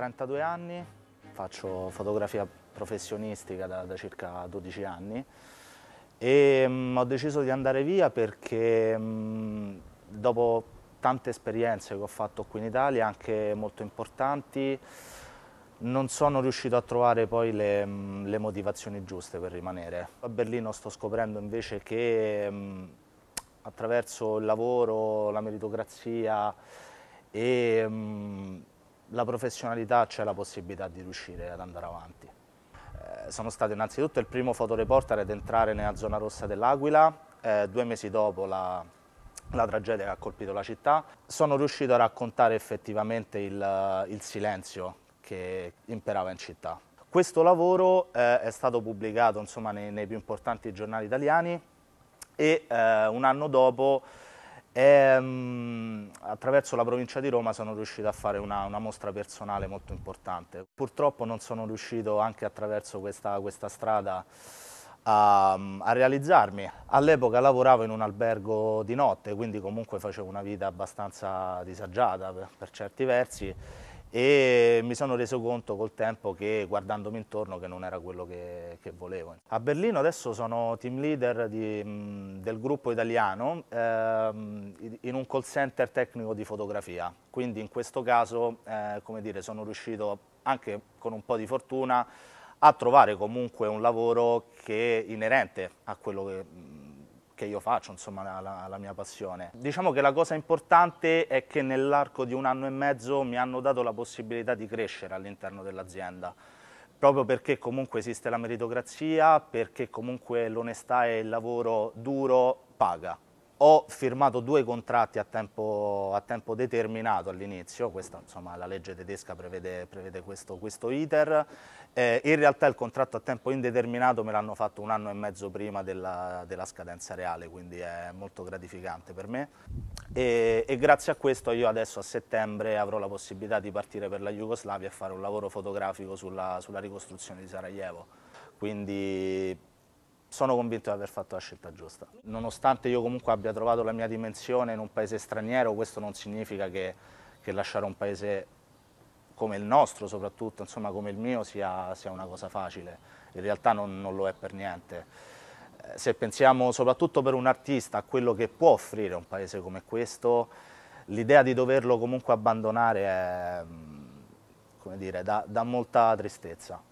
32 anni, faccio fotografia professionistica da, da circa 12 anni e mh, mm, ho deciso di andare via perché mh, mm, dopo tante esperienze che ho fatto qui in Italia, anche molto importanti, non sono riuscito a trovare poi le, mm, le, motivazioni giuste per rimanere. A Berlino sto scoprendo invece che attraverso il lavoro, la meritocrazia e la professionalità c'è la possibilità di riuscire ad andare avanti. Eh, sono stato innanzitutto il primo fotoreporter ad entrare nella zona rossa dell'Aquila, eh, due mesi dopo la, la tragedia che ha colpito la città. Sono riuscito a raccontare effettivamente il, il silenzio che imperava in città. Questo lavoro eh, è stato pubblicato insomma, nei, nei, più importanti giornali italiani e eh, un anno dopo e, um, attraverso la provincia di Roma sono riuscito a fare una, una, mostra personale molto importante. Purtroppo non sono riuscito anche attraverso questa, questa strada a, ehm, a, realizzarmi. All'epoca lavoravo in un albergo di notte, quindi comunque facevo una vita abbastanza disagiata per, per certi versi e mi sono reso conto col tempo che guardandomi intorno che non era quello che, che volevo. A Berlino adesso sono team leader di, del gruppo italiano ehm, in un call center tecnico di fotografia, quindi in questo caso eh, come dire, sono riuscito anche con un po' di fortuna a trovare comunque un lavoro che è inerente a quello che che io faccio, insomma la, la, mia passione. Diciamo che la cosa importante è che nell'arco di un anno e mezzo mi hanno dato la possibilità di crescere all'interno dell'azienda proprio perché comunque esiste la meritocrazia, perché comunque l'onestà e il lavoro duro paga ho firmato due contratti a tempo, a tempo determinato all'inizio, la legge tedesca prevede, prevede questo, questo, iter, eh, in realtà il contratto a tempo indeterminato me l'hanno fatto un anno e mezzo prima della, della, scadenza reale, quindi è molto gratificante per me e, e, grazie a questo io adesso a settembre avrò la possibilità di partire per la Jugoslavia e fare un lavoro fotografico sulla, sulla ricostruzione di Sarajevo. Quindi sono convinto di aver fatto la scelta giusta. Nonostante io comunque abbia trovato la mia dimensione in un paese straniero, questo non significa che, che lasciare un paese come il nostro soprattutto, insomma come il mio, sia, sia una cosa facile. In realtà non, non lo è per niente. Eh, se pensiamo soprattutto per un artista a quello che può offrire un paese come questo, l'idea di doverlo comunque abbandonare è, mm, come dire, dà, dà molta tristezza.